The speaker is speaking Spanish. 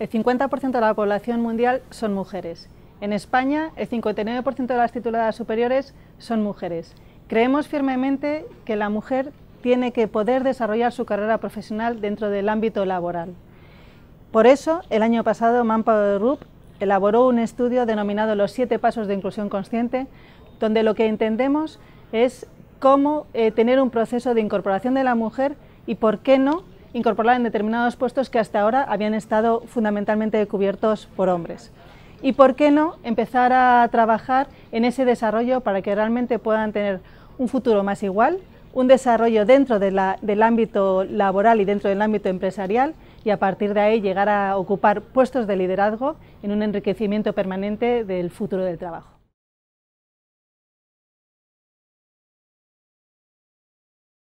El 50% de la población mundial son mujeres. En España, el 59% de las tituladas superiores son mujeres. Creemos firmemente que la mujer tiene que poder desarrollar su carrera profesional dentro del ámbito laboral. Por eso, el año pasado, Manpower Group elaboró un estudio denominado Los siete pasos de inclusión consciente, donde lo que entendemos es cómo eh, tener un proceso de incorporación de la mujer y, por qué no, incorporar en determinados puestos que hasta ahora habían estado fundamentalmente cubiertos por hombres. Y por qué no empezar a trabajar en ese desarrollo para que realmente puedan tener un futuro más igual, un desarrollo dentro del ámbito laboral y dentro del ámbito empresarial y a partir de ahí llegar a ocupar puestos de liderazgo en un enriquecimiento permanente del futuro del trabajo.